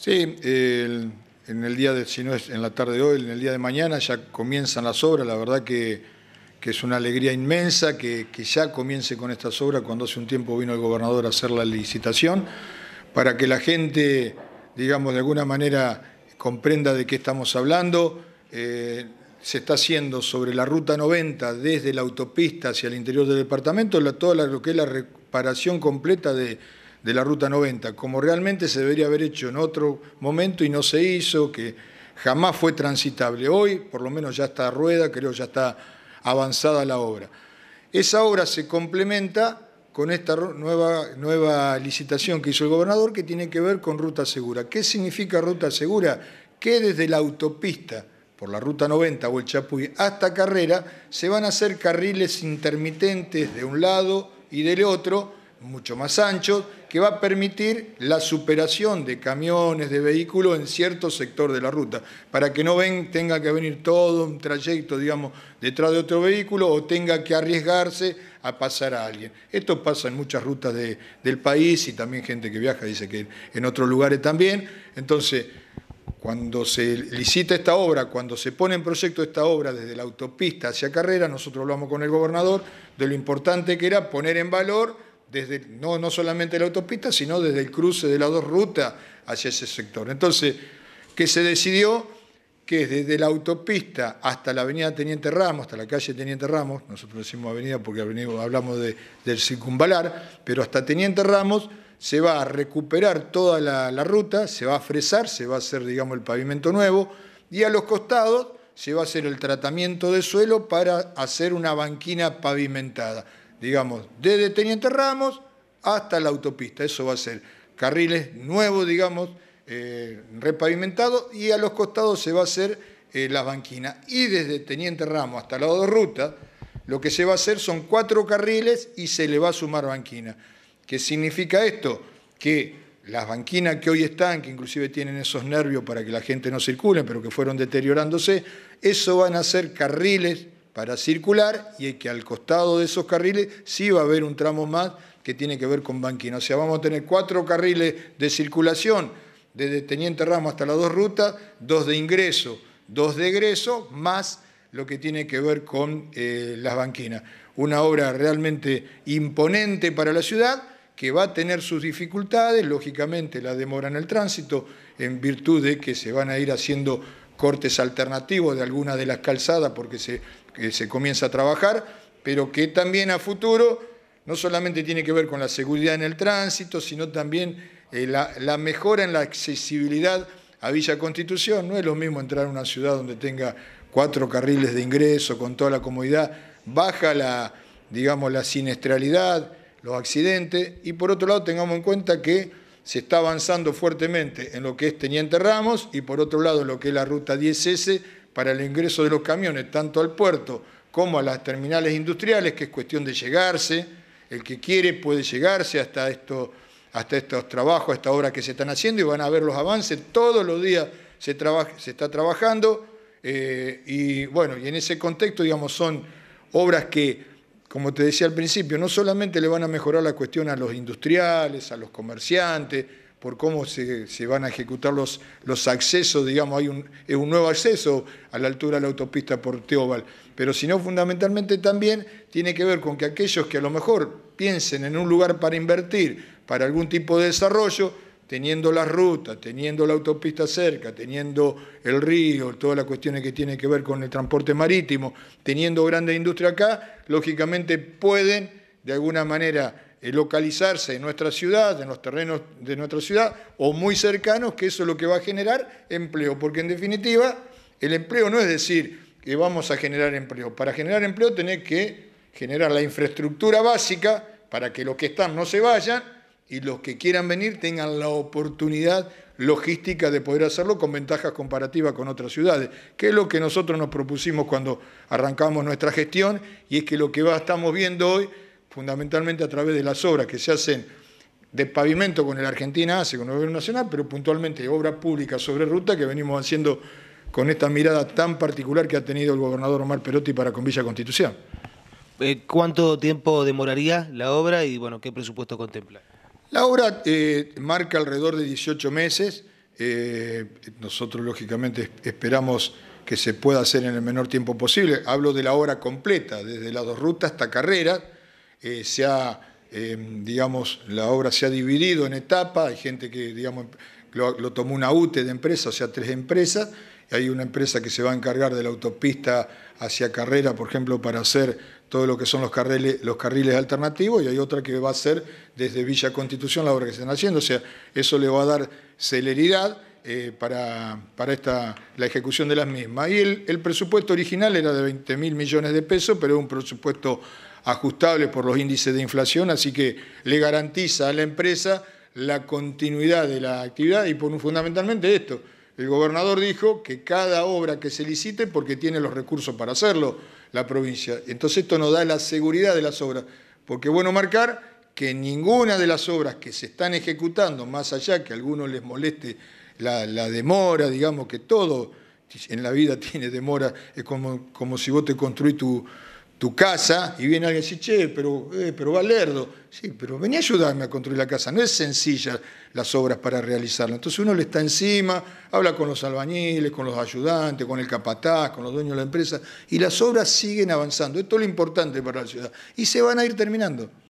Sí, en el día de, si no es en la tarde de hoy, en el día de mañana ya comienzan las obras, la verdad que, es una alegría inmensa que, ya comience con estas obras cuando hace un tiempo vino el gobernador a hacer la licitación, para que la gente, digamos, de alguna manera comprenda de qué estamos hablando. Eh, se está haciendo sobre la ruta 90 desde la autopista hacia el interior del departamento, toda lo que es la reparación completa de de la Ruta 90, como realmente se debería haber hecho en otro momento y no se hizo, que jamás fue transitable. Hoy, por lo menos ya está a rueda, creo ya está avanzada la obra. Esa obra se complementa con esta nueva, nueva licitación que hizo el gobernador que tiene que ver con ruta segura. ¿Qué significa ruta segura? Que desde la autopista, por la ruta 90 o el Chapuy, hasta Carrera, se van a hacer carriles intermitentes de un lado y del otro, mucho más ancho, que va a permitir la superación de camiones, de vehículos en cierto sector de la ruta, para que no ven, tenga que venir todo un trayecto, digamos, detrás de otro vehículo o tenga que arriesgarse a pasar a alguien. Esto pasa en muchas rutas del país y también gente que viaja dice que en otros lugares también. Entonces, cuando se licita esta obra, cuando se pone en proyecto esta obra desde la autopista hacia Carrera, nosotros hablamos con el gobernador de lo importante que era poner en valor no, no solamente la autopista, sino desde el cruce de las dos rutas hacia ese sector. Entonces, que se decidió que desde la autopista hasta la avenida Teniente Ramos, hasta la calle Teniente Ramos, nosotros decimos avenida porque hablamos del circunvalar, pero hasta Teniente Ramos se va a recuperar toda la, la ruta, se va a fresar, se va a hacer, digamos, el pavimento nuevo, y a los costados se va a hacer el tratamiento de suelo para hacer una banquina pavimentada digamos, desde Teniente Ramos hasta la autopista. Eso va a ser carriles nuevos, digamos, eh, repavimentados y a los costados se va a hacer eh, las banquinas. Y desde Teniente Ramos hasta la de ruta, lo que se va a hacer son cuatro carriles y se le va a sumar banquina. ¿Qué significa esto? Que las banquinas que hoy están, que inclusive tienen esos nervios para que la gente no circule, pero que fueron deteriorándose, eso van a ser carriles para circular y que al costado de esos carriles sí va a haber un tramo más que tiene que ver con Banquina. O sea, vamos a tener cuatro carriles de circulación desde Teniente Ramos hasta las dos rutas, dos de ingreso, dos de egreso, más lo que tiene que ver con eh, las banquinas. Una obra realmente imponente para la ciudad que va a tener sus dificultades, lógicamente la demora en el tránsito, en virtud de que se van a ir haciendo cortes alternativos de algunas de las calzadas porque se, se comienza a trabajar, pero que también a futuro no solamente tiene que ver con la seguridad en el tránsito, sino también eh, la, mejora en la accesibilidad a Villa Constitución. No es lo mismo entrar a una ciudad donde tenga cuatro carriles de ingreso con toda la comodidad, baja la, digamos, la siniestralidad, los accidentes, y por otro lado tengamos en cuenta que se está avanzando fuertemente en lo que es Teniente Ramos y por otro lado lo que es la ruta 10S para el ingreso de los camiones tanto al puerto como a las terminales industriales, que es cuestión de llegarse, el que quiere puede llegarse hasta, esto, hasta estos trabajos, esta obra que se están haciendo y van a ver los avances, todos los días se, trabaja, se está trabajando eh, y bueno, y en ese contexto digamos son obras que como te decía al principio, no solamente le van a mejorar la cuestión a los industriales, a los comerciantes, por cómo se, van a ejecutar los, los accesos, digamos, hay un, un, nuevo acceso a la altura de la autopista por Teobal, pero sino fundamentalmente también tiene que ver con que aquellos que a lo mejor piensen en un lugar para invertir, para algún tipo de desarrollo, teniendo la ruta, teniendo la autopista cerca, teniendo el río, todas las cuestiones que tienen que ver con el transporte marítimo, teniendo grandes industria acá, lógicamente pueden de alguna manera eh, localizarse en nuestra ciudad, en los terrenos de nuestra ciudad o muy cercanos, que eso es lo que va a generar empleo, porque en definitiva el empleo no es decir que vamos a generar empleo, para generar empleo tenés que generar la infraestructura básica para que los que están no se vayan, y los que quieran venir tengan la oportunidad logística de poder hacerlo con ventajas comparativas con otras ciudades, que es lo que nosotros nos propusimos cuando arrancamos nuestra gestión y es que lo que estamos viendo hoy, fundamentalmente a través de las obras que se hacen de pavimento con el Argentina hace con el Gobierno Nacional, pero puntualmente obras públicas sobre ruta que venimos haciendo con esta mirada tan particular que ha tenido el gobernador Omar Perotti para con Villa Constitución. Eh, ¿Cuánto tiempo demoraría la obra y bueno, qué presupuesto contempla? La obra eh, marca alrededor de 18 meses. Eh, nosotros, lógicamente, esperamos que se pueda hacer en el menor tiempo posible. Hablo de la obra completa, desde las dos rutas hasta carrera. Eh, la obra se ha dividido en etapas. Hay gente que, digamos, lo tomó una UTE de empresa, o sea, tres empresas hay una empresa que se va a encargar de la autopista hacia Carrera, por ejemplo, para hacer todo lo que son los carriles, alternativos, y hay otra que va a hacer desde Villa Constitución la obra que se están haciendo. O sea, eso le va a dar celeridad eh, para, la ejecución de las mismas. Y el, presupuesto original era de 20 mil millones de pesos, pero es un presupuesto ajustable por los índices de inflación, así que le garantiza a la empresa la continuidad de la actividad y por, fundamentalmente esto, el gobernador dijo que cada obra que se licite, porque tiene los recursos para hacerlo la provincia. Entonces esto nos da la seguridad de las obras, porque bueno marcar que ninguna de las obras que se están ejecutando, más allá que a algunos les moleste la, demora, digamos que todo en la vida tiene demora, es como, como si vos te construís tu, tu casa y viene alguien y dice, che, pero, eh, va pero Valerdo, sí, pero venía a ayudarme a construir la casa. No es sencilla las obras para realizarla. Entonces uno le está encima, habla con los albañiles, con los ayudantes, con el capataz, con los dueños de la empresa, y las obras siguen avanzando. Esto es lo importante para la ciudad. Y se van a ir terminando.